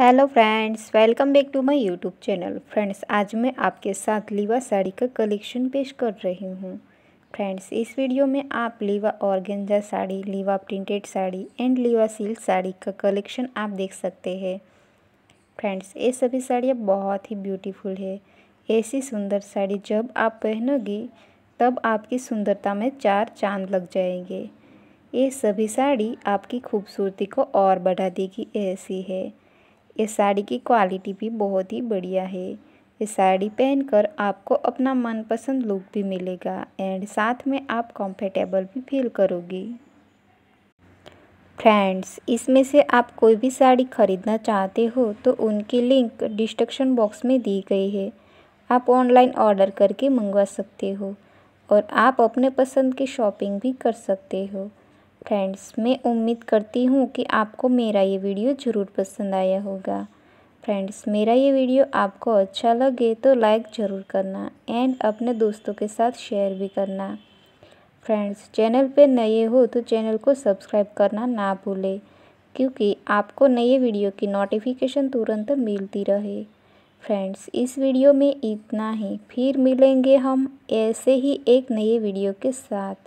hello friends welcome back to my YouTube channel friends आज मैं आपके साथ लीवा साड़ी का कलेक्शन पेश कर रही हूँ फ्रेंड्स इस वीडियो में आप Liva organza sari Liva printed sari and Liva silk sari का कलेक्शन आप देख सकते हैं फ्रेंड्स ये सभी साड़ियाँ बहुत ही ब्यूटीफुल है ऐसी सुंदर साड़ी जब आप पहनोगी तब आपकी सुंदरता में चार चांद लग जाएंगे ये सभी साड़ी आपकी खूबसूरती को और बढ़ा देगी ऐसी है इस साड़ी की क्वालिटी भी बहुत ही बढ़िया है इस साड़ी पहनकर आपको अपना मनपसंद लुक भी मिलेगा एंड साथ में आप कंफर्टेबल भी फील करोगी फ्रेंड्स इसमें से आप कोई भी साड़ी खरीदना चाहते हो तो उनकी लिंक डिस्क्रिप्शन बॉक्स में दी गई है आप ऑनलाइन ऑर्डर करके मंगवा सकते हो और आप अपने पसंद की शॉपिंग भी कर सकते हो फ्रेंड्स मैं उम्मीद करती हूँ कि आपको मेरा ये वीडियो ज़रूर पसंद आया होगा फ्रेंड्स मेरा ये वीडियो आपको अच्छा लगे तो लाइक ज़रूर करना एंड अपने दोस्तों के साथ शेयर भी करना फ्रेंड्स चैनल पे नए हो तो चैनल को सब्सक्राइब करना ना भूलें क्योंकि आपको नए वीडियो की नोटिफिकेशन तुरंत मिलती रहे फ्रेंड्स इस वीडियो में इतना ही फिर मिलेंगे हम ऐसे ही एक नए वीडियो के साथ